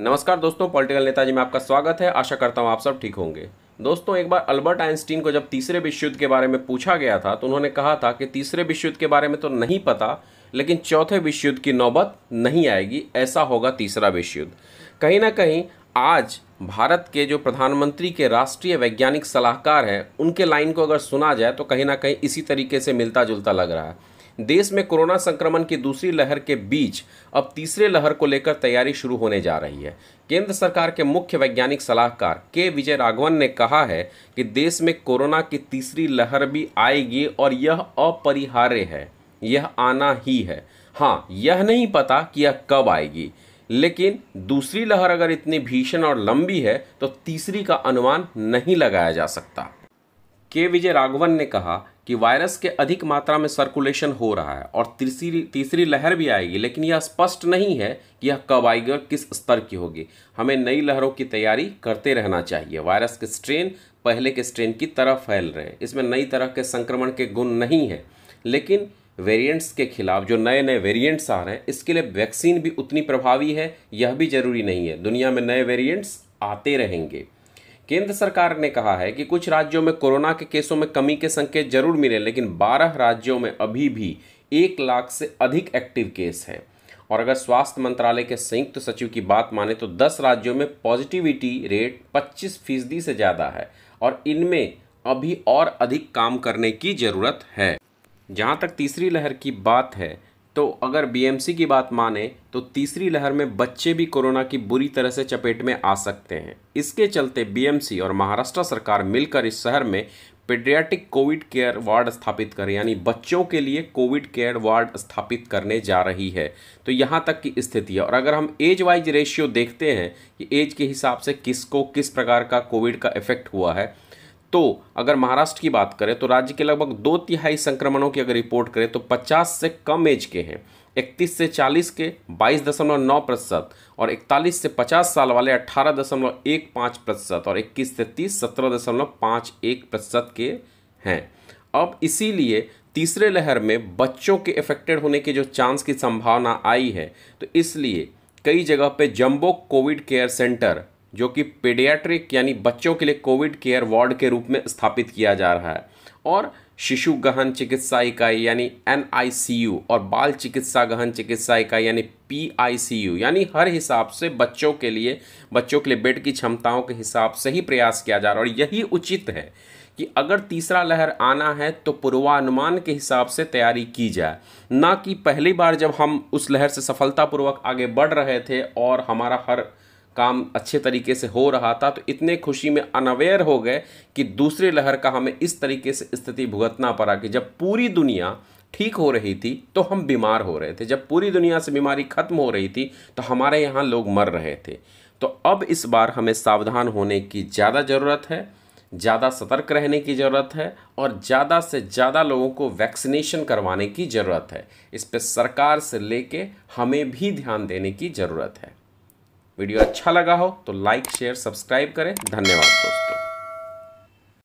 नमस्कार दोस्तों पॉलिटिकल नेताजी में आपका स्वागत है आशा करता हूँ आप सब ठीक होंगे दोस्तों एक बार अल्बर्ट आइंस्टीन को जब तीसरे विश्व युद्ध के बारे में पूछा गया था तो उन्होंने कहा था कि तीसरे विश्व युद्ध के बारे में तो नहीं पता लेकिन चौथे विश्व युद्ध की नौबत नहीं आएगी ऐसा होगा तीसरा विश्व युद्ध कहीं ना कहीं आज भारत के जो प्रधानमंत्री के राष्ट्रीय वैज्ञानिक सलाहकार हैं उनके लाइन को अगर सुना जाए तो कहीं ना कहीं इसी तरीके से मिलता जुलता लग रहा है देश में कोरोना संक्रमण की दूसरी लहर के बीच अब तीसरे लहर को लेकर तैयारी शुरू होने जा रही है केंद्र सरकार के मुख्य वैज्ञानिक सलाहकार के विजय राघवन ने कहा है कि देश में कोरोना की तीसरी लहर भी आएगी और यह अपरिहार्य है यह आना ही है हाँ यह नहीं पता कि यह कब आएगी लेकिन दूसरी लहर अगर इतनी भीषण और लंबी है तो तीसरी का अनुमान नहीं लगाया जा सकता के विजय राघवन ने कहा कि वायरस के अधिक मात्रा में सर्कुलेशन हो रहा है और तीसरी तीसरी लहर भी आएगी लेकिन यह स्पष्ट नहीं है कि यह कब आएगी और किस स्तर की होगी हमें नई लहरों की तैयारी करते रहना चाहिए वायरस के स्ट्रेन पहले के स्ट्रेन की तरह फैल रहे हैं इसमें नई तरह के संक्रमण के गुण नहीं हैं लेकिन वेरिएंट्स के खिलाफ जो नए नए वेरिएंट्स आ रहे हैं इसके लिए वैक्सीन भी उतनी प्रभावी है यह भी जरूरी नहीं है दुनिया में नए वेरिएंट्स आते रहेंगे केंद्र सरकार ने कहा है कि कुछ राज्यों में कोरोना के केसों में कमी के संकेत जरूर मिले लेकिन 12 राज्यों में अभी भी एक लाख से अधिक एक्टिव केस हैं और अगर स्वास्थ्य मंत्रालय के संयुक्त सचिव की बात माने तो 10 राज्यों में पॉजिटिविटी रेट 25 फीसदी से ज़्यादा है और इनमें अभी और अधिक काम करने की ज़रूरत है जहाँ तक तीसरी लहर की बात है तो अगर बीएमसी की बात माने तो तीसरी लहर में बच्चे भी कोरोना की बुरी तरह से चपेट में आ सकते हैं इसके चलते बीएमसी और महाराष्ट्र सरकार मिलकर इस शहर में पेड्रियाटिक कोविड केयर वार्ड स्थापित करें यानी बच्चों के लिए कोविड केयर वार्ड स्थापित करने जा रही है तो यहाँ तक की स्थिति है और अगर हम एज वाइज रेशियो देखते हैं कि एज के हिसाब से किसको किस प्रकार का कोविड का इफेक्ट हुआ है तो अगर महाराष्ट्र की बात करें तो राज्य के लगभग दो तिहाई संक्रमणों की अगर रिपोर्ट करें तो 50 से कम एज के हैं 31 से 40 के 22.9 प्रतिशत और 41 से 50 साल वाले 18.15 प्रतिशत और 21 से 30 17.51 प्रतिशत के हैं अब इसीलिए तीसरे लहर में बच्चों के इफेक्टेड होने के जो चांस की संभावना आई है तो इसलिए कई जगह पे जंबो कोविड केयर सेंटर जो कि पेडियाट्रिक यानी बच्चों के लिए कोविड केयर वार्ड के रूप में स्थापित किया जा रहा है और शिशु गहन चिकित्सा इकाई यानी एन और बाल चिकित्सा गहन चिकित्सा इकाई यानी पी यानी हर हिसाब से बच्चों के लिए बच्चों के लिए बेड की क्षमताओं के हिसाब से ही प्रयास किया जा रहा है और यही उचित है कि अगर तीसरा लहर आना है तो पूर्वानुमान के हिसाब से तैयारी की जाए ना कि पहली बार जब हम उस लहर से सफलतापूर्वक आगे बढ़ रहे थे और हमारा हर काम अच्छे तरीके से हो रहा था तो इतने खुशी में अनअवेयर हो गए कि दूसरी लहर का हमें इस तरीके से स्थिति भुगतना पड़ा कि जब पूरी दुनिया ठीक हो रही थी तो हम बीमार हो रहे थे जब पूरी दुनिया से बीमारी खत्म हो रही थी तो हमारे यहाँ लोग मर रहे थे तो अब इस बार हमें सावधान होने की ज़्यादा ज़रूरत है ज़्यादा सतर्क रहने की ज़रूरत है और ज़्यादा से ज़्यादा लोगों को वैक्सीनेशन करवाने की ज़रूरत है इस पर सरकार से लेके हमें भी ध्यान देने की ज़रूरत है वीडियो अच्छा लगा हो तो लाइक शेयर सब्सक्राइब करें धन्यवाद